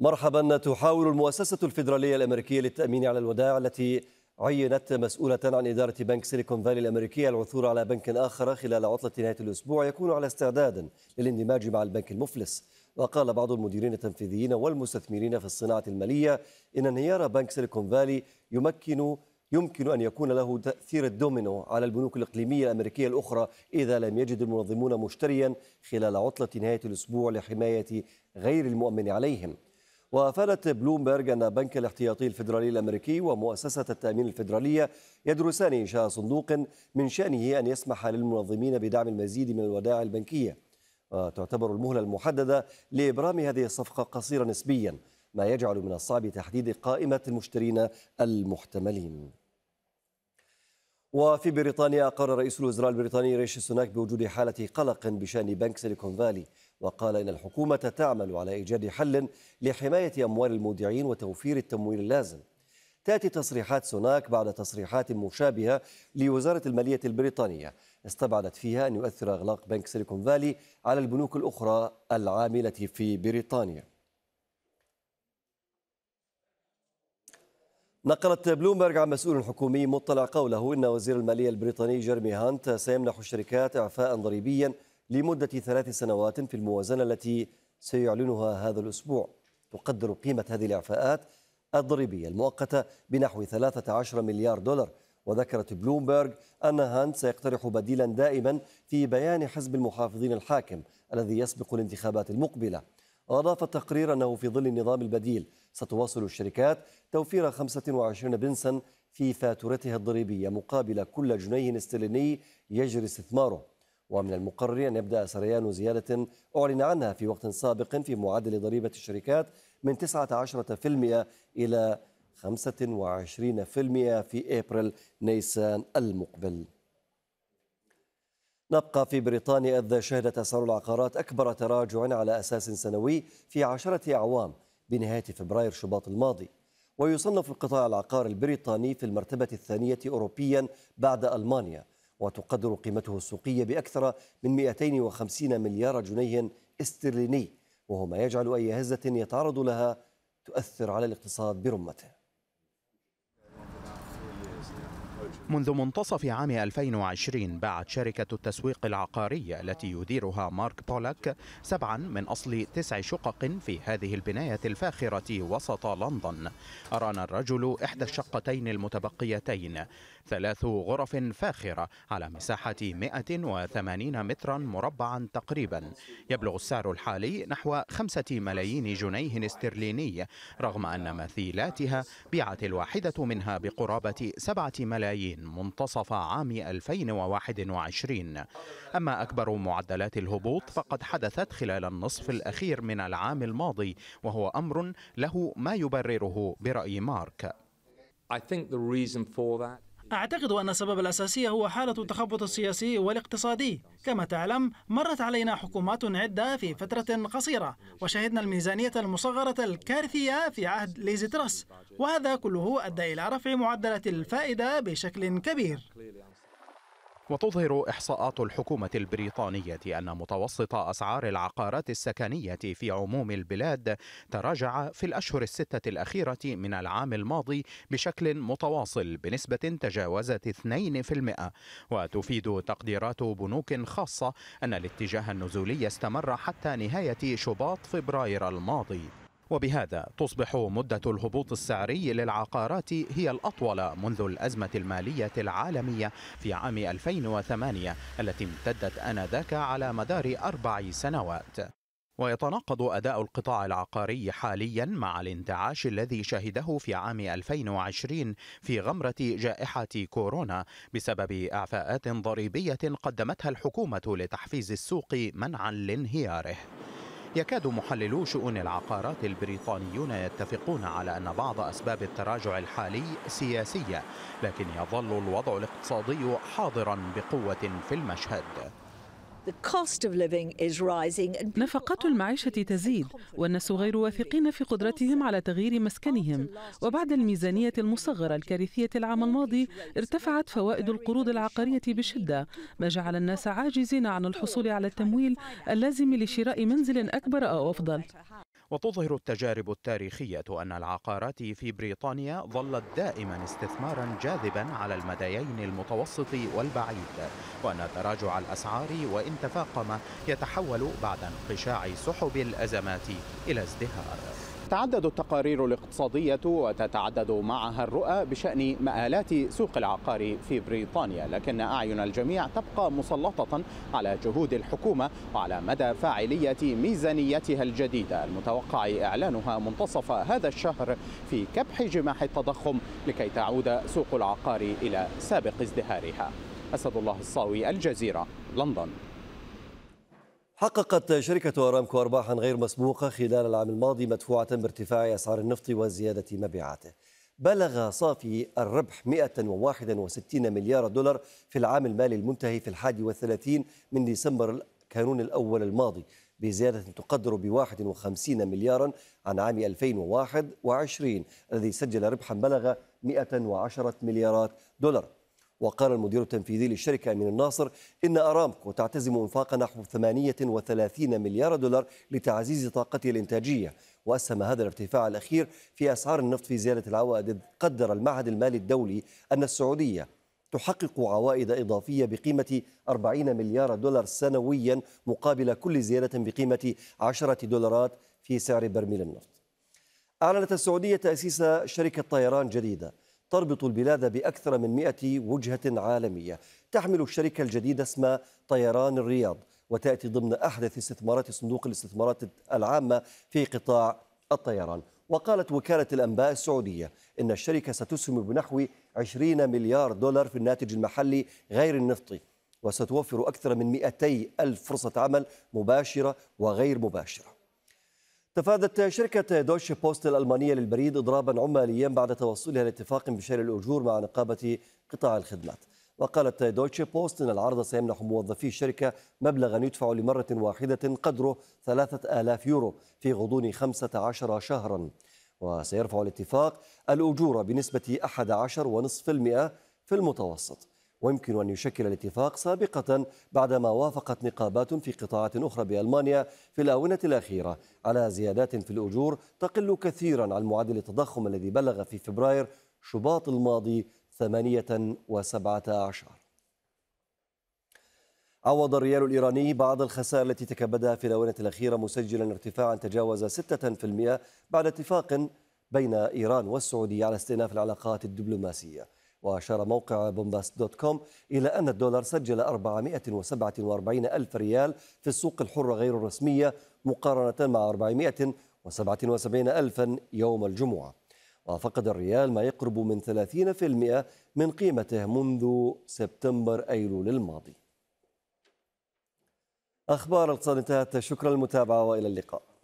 مرحبا تحاول المؤسسة الفيدرالية الأمريكية للتأمين على الودائع التي عينت مسؤولة عن إدارة بنك سيليكون فالي الأمريكية العثور على بنك آخر خلال عطلة نهاية الأسبوع يكون على استعداد للاندماج مع البنك المفلس وقال بعض المديرين التنفيذيين والمستثمرين في الصناعة المالية إن انهيار بنك سيليكون فالي يمكن يمكن أن يكون له تأثير الدومينو على البنوك الإقليمية الأمريكية الأخرى إذا لم يجد المنظمون مشتريا خلال عطلة نهاية الأسبوع لحماية غير المؤمن عليهم وافادت بلومبرج ان بنك الاحتياطي الفيدرالي الامريكي ومؤسسه التامين الفيدراليه يدرسان انشاء صندوق من شانه ان يسمح للمنظمين بدعم المزيد من الودائع البنكيه وتعتبر المهله المحدده لابرام هذه الصفقه قصيره نسبيا ما يجعل من الصعب تحديد قائمه المشترين المحتملين وفي بريطانيا أقر رئيس الوزراء البريطاني ريشي سوناك بوجود حالة قلق بشأن بنك سيليكون فالي وقال إن الحكومة تعمل على إيجاد حل لحماية أموال المودعين وتوفير التمويل اللازم تأتي تصريحات سوناك بعد تصريحات مشابهة لوزارة المالية البريطانية استبعدت فيها أن يؤثر إغلاق بنك سيليكون فالي على البنوك الأخرى العاملة في بريطانيا نقلت بلومبرج عن مسؤول حكومي مطلع قوله ان وزير الماليه البريطاني جيرمي هانت سيمنح الشركات اعفاء ضريبيا لمدة ثلاث سنوات في الموازنة التي سيعلنها هذا الأسبوع تقدر قيمة هذه الإعفاءات الضريبية المؤقتة بنحو 13 مليار دولار وذكرت بلومبرغ أن هاند سيقترح بديلا دائما في بيان حزب المحافظين الحاكم الذي يسبق الانتخابات المقبلة وأضاف التقرير أنه في ظل النظام البديل ستواصل الشركات توفير 25 بنسا في فاتورتها الضريبية مقابل كل جنيه استرليني يجري استثماره ومن المقرر أن يبدأ سريان زيادة أعلن عنها في وقت سابق في معدل ضريبة الشركات من 19% إلى 25% في أبريل نيسان المقبل نبقى في بريطانيا إذ شهدت أسعار العقارات أكبر تراجع على أساس سنوي في عشرة أعوام بنهاية فبراير شباط الماضي ويصنف القطاع العقاري البريطاني في المرتبة الثانية أوروبيا بعد ألمانيا وتقدر قيمته السوقية بأكثر من 250 مليار جنيه استرليني وهو ما يجعل أي هزة يتعرض لها تؤثر على الاقتصاد برمته منذ منتصف عام 2020 باعت شركة التسويق العقاري التي يديرها مارك بولاك سبعا من أصل تسع شقق في هذه البناية الفاخرة وسط لندن أرانا الرجل إحدى الشقتين المتبقيتين ثلاث غرف فاخرة على مساحة 180 مترا مربعا تقريبا يبلغ السعر الحالي نحو خمسة ملايين جنيه استرليني رغم أن مثيلاتها بيعت الواحدة منها بقرابة سبعة ملايين الملايين منتصف عام 2021 أما أكبر معدلات الهبوط فقد حدثت خلال النصف الأخير من العام الماضي وهو أمر له ما يبرره برأي مارك أعتقد أن السبب الأساسي هو حالة التخبط السياسي والاقتصادي كما تعلم مرت علينا حكومات عدة في فترة قصيرة وشهدنا الميزانية المصغرة الكارثية في عهد ليزي تراس وهذا كله أدى إلى رفع معدلات الفائدة بشكل كبير وتظهر إحصاءات الحكومة البريطانية أن متوسط أسعار العقارات السكنية في عموم البلاد تراجع في الأشهر الستة الأخيرة من العام الماضي بشكل متواصل بنسبة تجاوزت 2% وتفيد تقديرات بنوك خاصة أن الاتجاه النزولي استمر حتى نهاية شباط فبراير الماضي وبهذا تصبح مدة الهبوط السعري للعقارات هي الأطول منذ الأزمة المالية العالمية في عام 2008 التي امتدت آنذاك على مدار أربع سنوات ويتناقض أداء القطاع العقاري حاليا مع الانتعاش الذي شهده في عام 2020 في غمرة جائحة كورونا بسبب إعفاءات ضريبية قدمتها الحكومة لتحفيز السوق منعا لانهياره يكاد محللو شؤون العقارات البريطانيون يتفقون على أن بعض أسباب التراجع الحالي سياسية لكن يظل الوضع الاقتصادي حاضرا بقوة في المشهد نفقات المعيشة تزيد والناس غير واثقين في قدرتهم على تغيير مسكنهم وبعد الميزانية المصغرة الكارثية العام الماضي ارتفعت فوائد القروض العقارية بشدة ما جعل الناس عاجزين عن الحصول على التمويل اللازم لشراء منزل أكبر أو أفضل وتظهر التجارب التاريخية أن العقارات في بريطانيا ظلت دائما استثمارا جاذبا على المديين المتوسط والبعيد وأن تراجع الأسعار وإن تفاقم يتحول بعد انقشاع سحب الأزمات إلى ازدهار تتعدد التقارير الاقتصادية وتتعدد معها الرؤى بشأن مآلات سوق العقار في بريطانيا لكن أعين الجميع تبقى مسلطة على جهود الحكومة وعلى مدى فاعلية ميزانيتها الجديدة المتوقع إعلانها منتصف هذا الشهر في كبح جماح التضخم لكي تعود سوق العقار إلى سابق ازدهارها أسد الله الصاوي الجزيرة لندن حققت شركة أرامكو أرباحا غير مسبوقة خلال العام الماضي مدفوعة بارتفاع أسعار النفط وزيادة مبيعاته بلغ صافي الربح 161 مليار دولار في العام المالي المنتهي في الحادي والثلاثين من ديسمبر كانون الأول الماضي بزيادة تقدر ب 51 مليارا عن عام 2021 الذي سجل ربحا بلغ 110 مليارات دولار وقال المدير التنفيذي للشركة أمين الناصر إن أرامكو تعتزم إنفاق نحو 38 مليار دولار لتعزيز طاقتها الإنتاجية وأسهم هذا الارتفاع الأخير في أسعار النفط في زيادة العوائد قدر المعهد المالي الدولي أن السعودية تحقق عوائد إضافية بقيمة 40 مليار دولار سنويا مقابل كل زيادة بقيمة 10 دولارات في سعر برميل النفط أعلنت السعودية تأسيس شركة طيران جديدة تربط البلاد بأكثر من 100 وجهة عالمية تحمل الشركة الجديدة اسم طيران الرياض وتأتي ضمن أحدث استثمارات صندوق الاستثمارات العامة في قطاع الطيران وقالت وكالة الأنباء السعودية إن الشركة ستسهم بنحو 20 مليار دولار في الناتج المحلي غير النفطي وستوفر أكثر من 200 ألف فرصة عمل مباشرة وغير مباشرة استفادت شركة دوش بوست الألمانية للبريد إضرابا عماليا بعد توصلها لاتفاق بشأن الأجور مع نقابة قطاع الخدمات وقالت دويتش بوست أن العرض سيمنح موظفي الشركة مبلغا يدفع لمرة واحدة قدره 3000 يورو في غضون 15 شهرا وسيرفع الاتفاق الأجور بنسبة 11.5% في المتوسط ويمكن أن يشكل الاتفاق سابقة بعدما وافقت نقابات في قطاعات أخرى بألمانيا في الآونة الأخيرة على زيادات في الأجور تقل كثيرا عن معدل التضخم الذي بلغ في فبراير شباط الماضي 8.17 عوض الريال الإيراني بعض الخسائر التي تكبدها في الآونة الأخيرة مسجلا ارتفاعا تجاوز 6% بعد اتفاق بين إيران والسعودية على استئناف العلاقات الدبلوماسية وأشار موقع بومباست دوت كوم إلى أن الدولار سجل 447 ألف ريال في السوق الحرة غير الرسمية مقارنة مع 477 ألفا يوم الجمعة وفقد الريال ما يقرب من 30% من قيمته منذ سبتمبر أيلول الماضي أخبار القصة انتهت شكرا للمتابعة وإلى اللقاء